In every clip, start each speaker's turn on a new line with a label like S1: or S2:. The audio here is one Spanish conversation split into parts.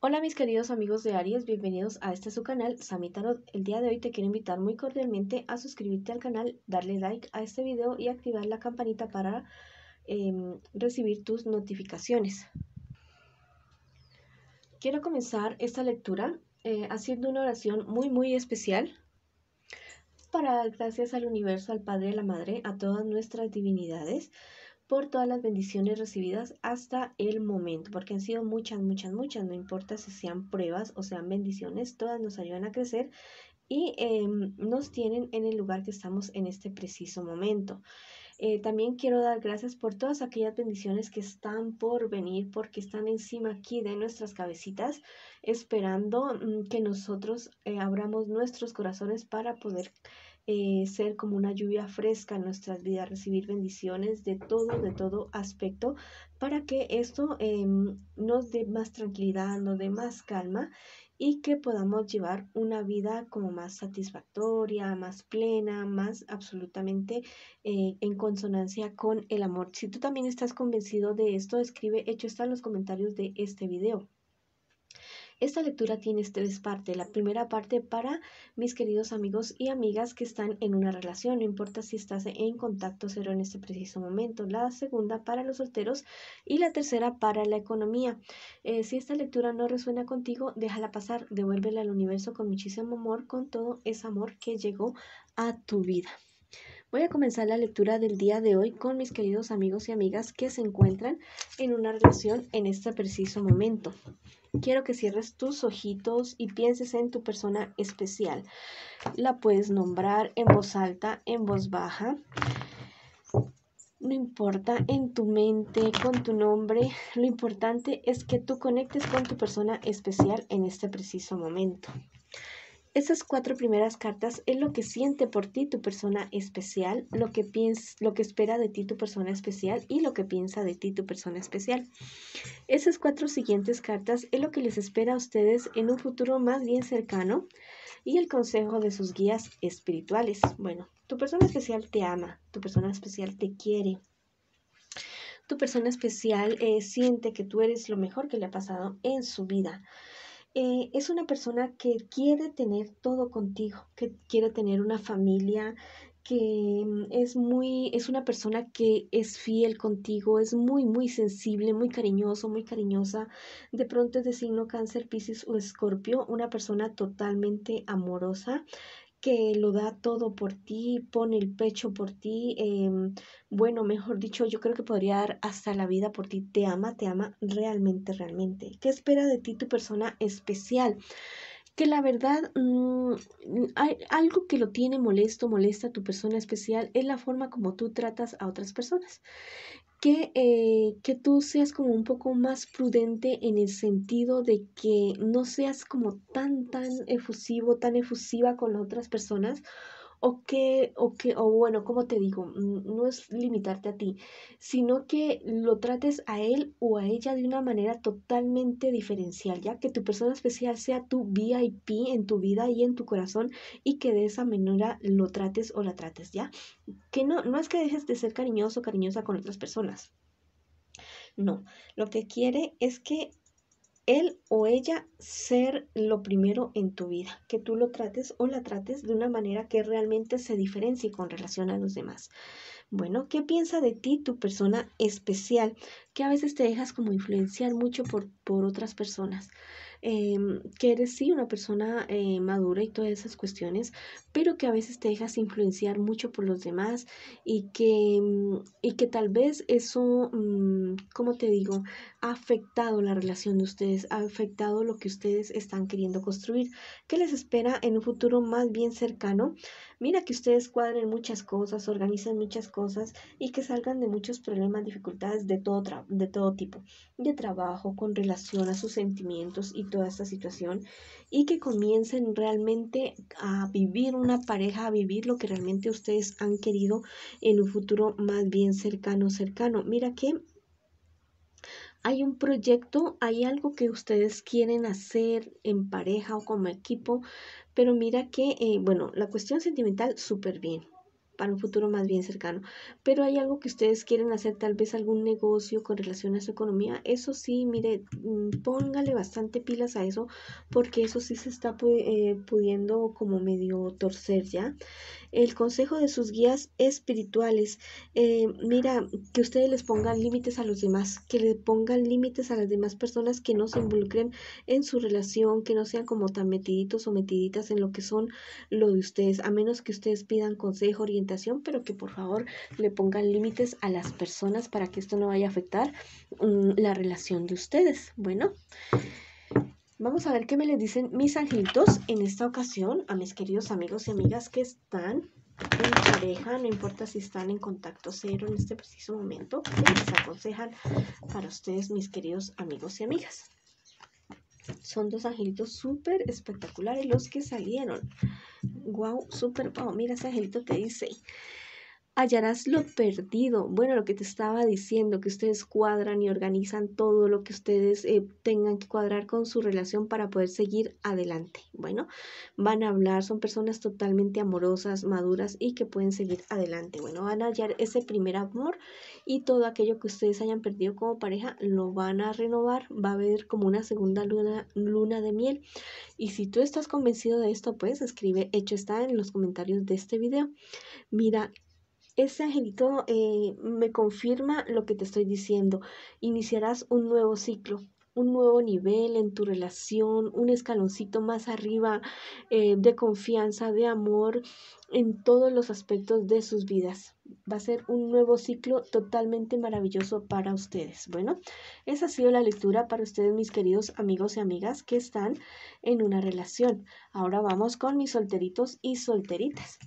S1: Hola mis queridos amigos de Aries, bienvenidos a este su canal Samita, El día de hoy te quiero invitar muy cordialmente a suscribirte al canal, darle like a este video y activar la campanita para em, recibir tus notificaciones. Quiero comenzar esta lectura eh, haciendo una oración muy muy especial para dar gracias al universo, al Padre, a la Madre, a todas nuestras divinidades por todas las bendiciones recibidas hasta el momento, porque han sido muchas, muchas, muchas, no importa si sean pruebas o sean bendiciones, todas nos ayudan a crecer y em, nos tienen en el lugar que estamos en este preciso momento. Eh, también quiero dar gracias por todas aquellas bendiciones que están por venir, porque están encima aquí de nuestras cabecitas, esperando mm, que nosotros eh, abramos nuestros corazones para poder eh, ser como una lluvia fresca en nuestras vidas, recibir bendiciones de todo, de todo aspecto, para que esto em, nos dé más tranquilidad, nos dé más calma y que podamos llevar una vida como más satisfactoria, más plena, más absolutamente eh, en consonancia con el amor. Si tú también estás convencido de esto, escribe hecho está en los comentarios de este video. Esta lectura tiene tres partes. La primera parte para mis queridos amigos y amigas que están en una relación, no importa si estás en contacto cero en este preciso momento. La segunda para los solteros y la tercera para la economía. Eh, si esta lectura no resuena contigo, déjala pasar, devuélvela al universo con muchísimo amor, con todo ese amor que llegó a tu vida. Voy a comenzar la lectura del día de hoy con mis queridos amigos y amigas que se encuentran en una relación en este preciso momento. Quiero que cierres tus ojitos y pienses en tu persona especial. La puedes nombrar en voz alta, en voz baja. No importa, en tu mente, con tu nombre. Lo importante es que tú conectes con tu persona especial en este preciso momento. Esas cuatro primeras cartas es lo que siente por ti tu persona especial, lo que, lo que espera de ti tu persona especial y lo que piensa de ti tu persona especial. Esas cuatro siguientes cartas es lo que les espera a ustedes en un futuro más bien cercano y el consejo de sus guías espirituales. Bueno, tu persona especial te ama, tu persona especial te quiere, tu persona especial eh, siente que tú eres lo mejor que le ha pasado en su vida. Eh, es una persona que quiere tener todo contigo, que quiere tener una familia, que mm, es muy, es una persona que es fiel contigo, es muy, muy sensible, muy cariñoso, muy cariñosa. De pronto es de signo cáncer, piscis o escorpio, una persona totalmente amorosa que lo da todo por ti, pone el pecho por ti, em, bueno, mejor dicho, yo creo que podría dar hasta la vida por ti, te ama, te ama realmente, realmente. ¿Qué espera de ti tu persona especial? Que la verdad, mm, hay algo que lo tiene molesto, molesta a tu persona especial es la forma como tú tratas a otras personas. Eh, que, tú seas como un poco más prudente en el sentido de que no seas como tan, tan efusivo, tan efusiva con otras personas, o que, o o bueno, como te digo, mm, no es limitarte a ti, sino que lo trates a él o a ella de una manera totalmente diferencial, ya que tu persona especial sea tu VIP en tu vida y en tu corazón y que de esa manera lo trates o la trates, ¿ya? Que no, no es que dejes de ser cariñoso o cariñosa con otras personas. No, lo que quiere es que él o ella ser lo primero en tu vida, que tú lo trates o la trates de una manera que realmente se diferencie con relación a los demás. Bueno, ¿qué piensa de ti tu persona especial? Que a veces te dejas como influenciar mucho por, por otras personas. Em, que eres sí una persona eh, madura y todas esas cuestiones, pero que a veces te dejas influenciar mucho por los demás y que, mm, y que tal vez eso, mm, como te digo, ha afectado la relación de ustedes, ha afectado lo que ustedes están queriendo construir. ¿Qué les espera en un futuro más bien cercano? Mira que ustedes cuadren muchas cosas, organizan muchas cosas y que salgan de muchos problemas, dificultades de todo, de todo tipo, de trabajo, con relación a sus sentimientos y toda esta situación y que comiencen realmente a vivir una pareja, a vivir lo que realmente ustedes han querido en un futuro más bien cercano, cercano. Mira que hay un proyecto, hay algo que ustedes quieren hacer en pareja o como equipo, pero mira que, eh, bueno, la cuestión sentimental, súper bien, para un futuro más bien cercano. Pero hay algo que ustedes quieren hacer, tal vez algún negocio con relación a su economía. Eso sí, mire, mm, póngale bastante pilas a eso porque eso sí se está eh, pudiendo como medio torcer ya. El consejo de sus guías espirituales, eh, mira, que ustedes les pongan límites a los demás, que le pongan límites a las demás personas que no se involucren en su relación, que no sean como tan metiditos o metiditas en lo que son lo de ustedes, a menos que ustedes pidan consejo, orientación, pero que por favor le pongan límites a las personas para que esto no vaya a afectar mm, la relación de ustedes. Bueno, vamos a ver qué me les dicen mis angelitos en esta ocasión a mis queridos amigos y amigas que están en pareja, no importa si están en contacto cero en este preciso momento, que pues, les aconsejan para ustedes, mis queridos amigos y amigas. Son dos angelitos súper espectaculares los que salieron. Wow, súper wow. Mira ese angelito que dice, hallarás lo perdido. Bueno, lo que te estaba diciendo, que ustedes cuadran y organizan todo lo que ustedes eh, tengan que cuadrar con su relación para poder seguir adelante. Bueno, van a hablar, son personas totalmente amorosas, maduras y que pueden seguir adelante. Bueno, van a hallar ese primer amor y todo aquello que ustedes hayan perdido como pareja lo van a renovar. Va a haber como una segunda luna, luna de miel. Y si tú estás convencido de esto, pues escribe hecho está en los comentarios de este video. Mira ese angelito eh, me confirma lo que te estoy diciendo. Iniciarás un nuevo ciclo, un nuevo nivel en tu relación, un escaloncito más arriba eh, de confianza, de amor en todos los aspectos de sus vidas. Va a ser un nuevo ciclo totalmente maravilloso para ustedes. Bueno, esa ha sido la lectura para ustedes, mis queridos amigos y amigas que están en una relación. Ahora vamos con mis solteritos y solteritas.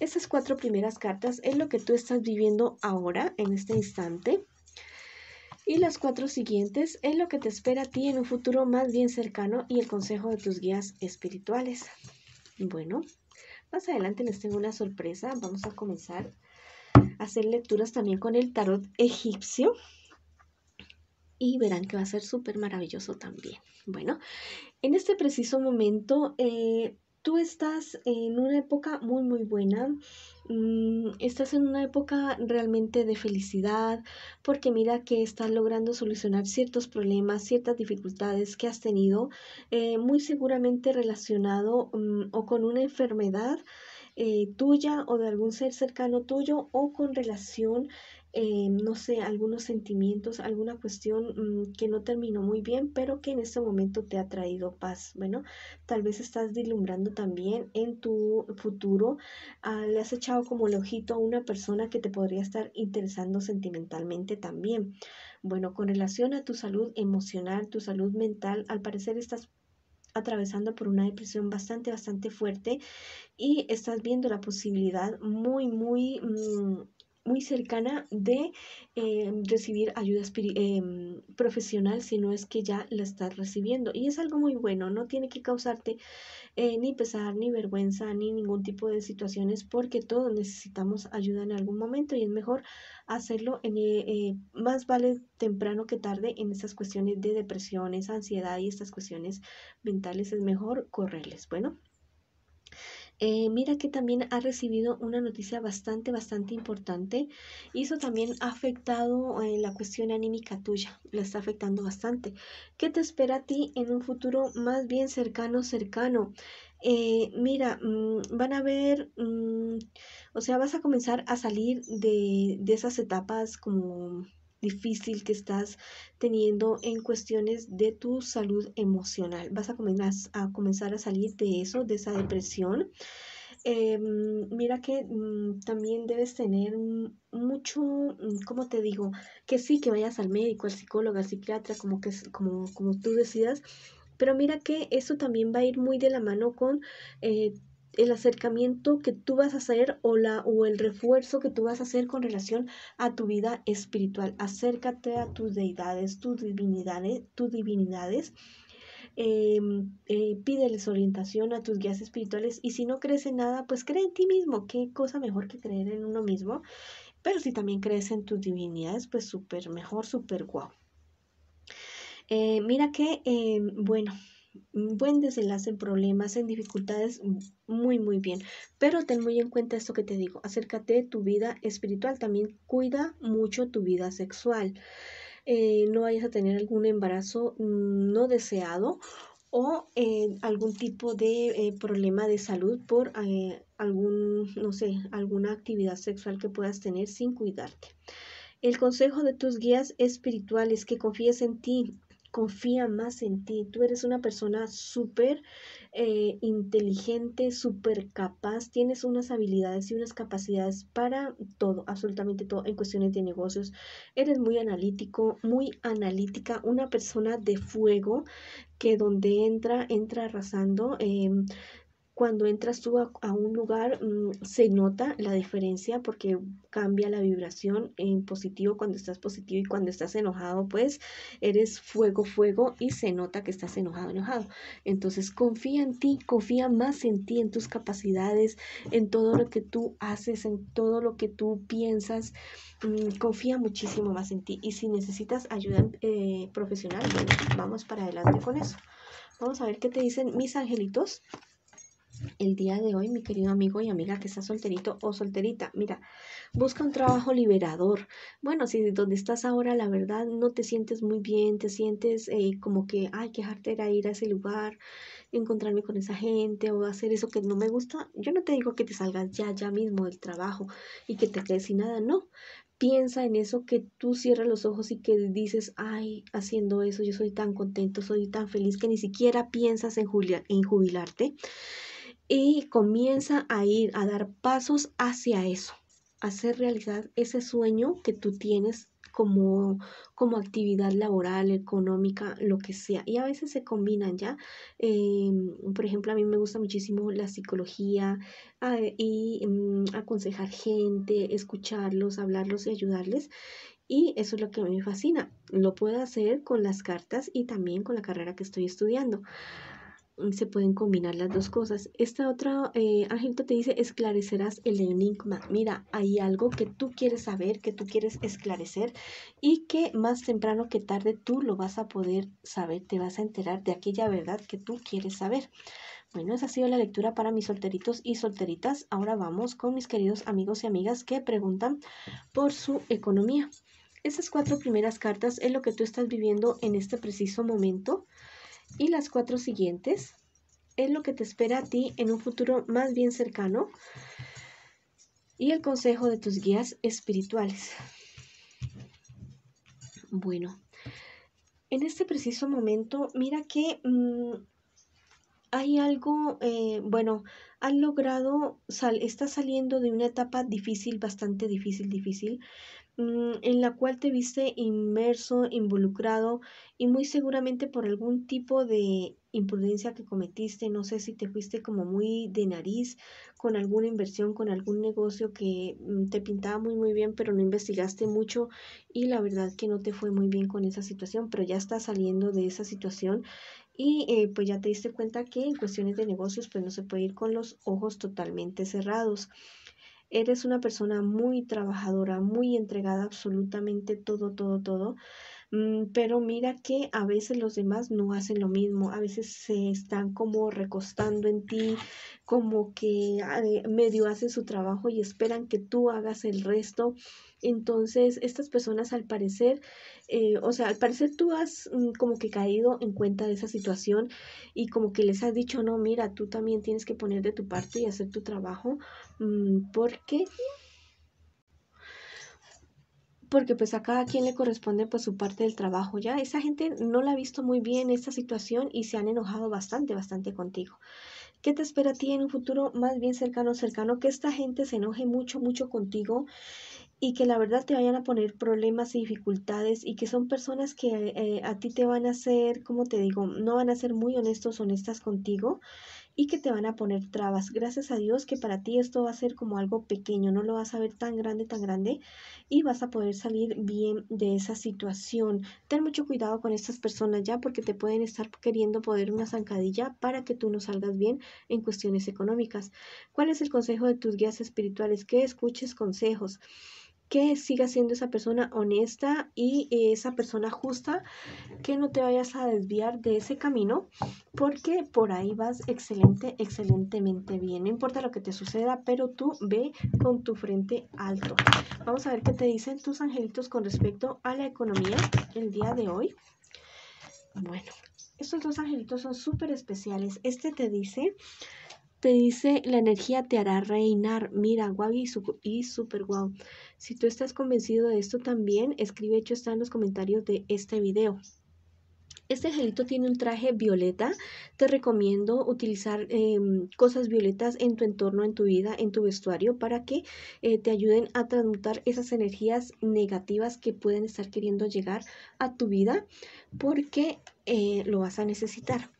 S1: Esas cuatro primeras cartas es lo que tú estás viviendo ahora, en este instante. Y las cuatro siguientes es lo que te espera a ti en un futuro más bien cercano y el consejo de tus guías espirituales. Bueno, más adelante les tengo una sorpresa. Vamos a comenzar a hacer lecturas también con el tarot egipcio. Y verán que va a ser súper maravilloso también. Bueno, en este preciso momento eh, tú estás en una época muy, muy buena. Mm, estás en una época realmente de felicidad porque mira que estás logrando solucionar ciertos problemas, ciertas dificultades que has tenido, eh, muy seguramente relacionado mm, o con una enfermedad eh, tuya o de algún ser cercano tuyo o con relación Em, no sé, algunos sentimientos, alguna cuestión mm, que no terminó muy bien, pero que en este momento te ha traído paz. Bueno, tal vez estás dilumbrando también en tu futuro, ah, le has echado como el ojito a una persona que te podría estar interesando sentimentalmente también. Bueno, con relación a tu salud emocional, tu salud mental, al parecer estás atravesando por una depresión bastante, bastante fuerte y estás viendo la posibilidad muy, muy... Mm, muy cercana de eh, recibir ayuda eh, profesional si no es que ya la estás recibiendo. Y es algo muy bueno, no tiene que causarte eh, ni pesar, ni vergüenza, ni ningún tipo de situaciones, porque todos necesitamos ayuda en algún momento y es mejor hacerlo en, más vale temprano que tarde en estas cuestiones de depresiones, ansiedad y estas cuestiones mentales, es mejor correrles. Bueno. Eh, mira que también ha recibido una noticia bastante, bastante importante y eso también ha afectado eh, la cuestión anímica tuya, la está afectando bastante. ¿Qué te espera a ti en un futuro más bien cercano, cercano? Eh, mira, mm, van a ver, mm, o sea, vas a comenzar a salir de, de esas etapas como difícil que estás teniendo en cuestiones de tu salud emocional. Vas a, comenzar a, salir de eso, de esa depresión. Em, mira que mm, también debes tener mucho, mm, como te digo? Que sí, que vayas al médico, al psicólogo, al psiquiatra, como, que, como, como tú decidas, pero mira que eso también va a ir muy de la mano con eh, el acercamiento que tú vas a hacer o, la, o el refuerzo que tú vas a hacer con relación a tu vida espiritual. Acércate a tus deidades, tus divinidades, tus divinidades. Em, eh, pídeles orientación a tus guías espirituales y si no crees en nada, pues cree en ti mismo. Qué cosa mejor que creer en uno mismo. Pero si también crees en tus divinidades, pues súper mejor, súper guau. Eh, mira que, em, bueno, buen desenlace en problemas, en dificultades, muy, muy bien. Pero ten muy en cuenta esto que te digo, acércate de tu vida espiritual, también cuida mucho tu vida sexual. Eh, no vayas a tener algún embarazo mm, no deseado o eh, algún tipo de eh, problema de salud por algún, no sé, alguna actividad sexual que puedas tener sin cuidarte. El consejo de tus guías espirituales, que confíes en ti, confía más en ti. Tú eres una persona súper eh, inteligente, súper capaz, tienes unas habilidades y unas capacidades para todo, absolutamente todo en cuestiones de negocios. Eres muy analítico, muy analítica, una persona de fuego que donde entra, entra arrasando. Eh, cuando entras tú a, un lugar mm, se nota la diferencia porque cambia la vibración en positivo cuando estás positivo y cuando estás enojado, pues eres fuego, fuego y se nota que estás enojado, enojado. Entonces confía en ti, confía más en ti, en tus capacidades, en todo lo que tú haces, en todo lo que tú piensas. Mm, confía muchísimo más en ti y si necesitas ayuda eh, profesional, vamos para adelante con eso. Vamos a ver qué te dicen mis angelitos el día de hoy, mi querido amigo y amiga que está solterito o solterita, mira, busca un trabajo liberador. Bueno, si donde estás ahora, la verdad, no te sientes muy bien, te sientes eh, como que, ay, qué era ir a ese lugar, encontrarme con esa gente o hacer eso que no me gusta, yo no te digo que te salgas ya, ya mismo del trabajo y que te quedes sin nada, no. Piensa en eso que tú cierras los ojos y que dices, ay, haciendo eso, yo soy tan contento, soy tan feliz que ni siquiera piensas en, en jubilarte y comienza a ir, a dar pasos hacia eso, hacer realidad ese sueño que tú tienes como, como actividad laboral, económica, lo que sea. Y a veces se combinan ya. Em, por ejemplo, a mí me gusta muchísimo la psicología ah, y mm, aconsejar gente, escucharlos, hablarlos y ayudarles. Y eso es lo que a mí me fascina. Lo puedo hacer con las cartas y también con la carrera que estoy estudiando. Mm, se pueden combinar las dos cosas. Esta otra ángel eh, te dice esclarecerás el enigma. Mira, hay algo que tú quieres saber, que tú quieres esclarecer y que más temprano que tarde tú lo vas a poder saber, te vas a enterar de aquella verdad que tú quieres saber. Bueno, esa ha sido la lectura para mis solteritos y solteritas. Ahora vamos con mis queridos amigos y amigas que preguntan por su economía. Esas cuatro primeras cartas es lo que tú estás viviendo en este preciso momento. Y las cuatro siguientes es lo que te espera a ti en un futuro más bien cercano y el consejo de tus guías espirituales. Bueno, en este preciso momento, mira que mm, hay algo, eh, bueno, han logrado, sal, está saliendo de una etapa difícil, bastante difícil, difícil, Mm, en la cual te viste inmerso, involucrado y muy seguramente por algún tipo de imprudencia que cometiste, no sé si te fuiste como muy de nariz con alguna inversión, con algún negocio que mm, te pintaba muy muy bien, pero no investigaste mucho y la verdad que no te fue muy bien con esa situación, pero ya estás saliendo de esa situación y eh, pues ya te diste cuenta que en cuestiones de negocios pues no se puede ir con los ojos totalmente cerrados. Eres una persona muy trabajadora, muy entregada absolutamente todo, todo, todo. Mm, pero mira que a veces los demás no hacen lo mismo, a veces se están como recostando en ti, como que ah, eh, medio hacen su trabajo y esperan que tú hagas el resto. Entonces, estas personas al parecer, eh, o sea, al parecer tú has mm, como que caído en cuenta de esa situación y como que les has dicho, no, mira, tú también tienes que poner de tu parte y hacer tu trabajo, mm, porque porque pues a cada quien le corresponde pues su parte del trabajo, ¿ya? Esa gente no la ha visto muy bien esta situación y se han enojado bastante, bastante contigo. ¿Qué te espera a ti en un futuro más bien cercano, cercano? Que esta gente se enoje mucho, mucho contigo y que la verdad te vayan a poner problemas y dificultades y que son personas que eh, a ti te van a hacer, como te digo, no van a ser muy honestos, honestas contigo y que te van a poner trabas. Gracias a Dios que para ti esto va a ser como algo pequeño, no lo vas a ver tan grande, tan grande y vas a poder salir bien de esa situación. Ten mucho cuidado con estas personas ya porque te pueden estar queriendo poner una zancadilla para que tú no salgas bien en cuestiones económicas. ¿Cuál es el consejo de tus guías espirituales? Que escuches consejos que sigas siendo esa persona honesta y eh, esa persona justa, que no te vayas a desviar de ese camino, porque por ahí vas excelente, excelentemente bien. No importa lo que te suceda, pero tú ve con tu frente alto. Vamos a ver qué te dicen tus angelitos con respecto a la economía el día de hoy. Bueno, estos dos angelitos son súper especiales. Este te dice te dice la energía te hará reinar. Mira, guau y, súper super guau. Si tú estás convencido de esto también, escribe hecho está en los comentarios de este video. Este angelito tiene un traje violeta. Te recomiendo utilizar em, cosas violetas en tu entorno, en tu vida, en tu vestuario, para que eh, te ayuden a transmutar esas energías negativas que pueden estar queriendo llegar a tu vida, porque eh, lo vas a necesitar.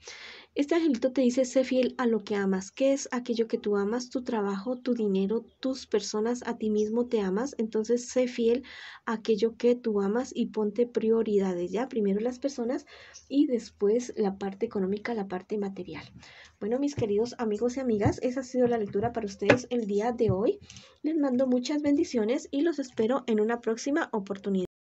S1: Este angelito te dice, sé fiel a lo que amas. ¿Qué es aquello que tú amas? Tu trabajo, tu dinero, tus personas, a ti mismo te amas. Entonces, sé fiel a aquello que tú amas y ponte prioridades, ¿ya? Primero las personas y después la parte económica, la parte material. Bueno, mis queridos amigos y amigas, esa ha sido la lectura para ustedes el día de hoy. Les mando muchas bendiciones y los espero en una próxima oportunidad.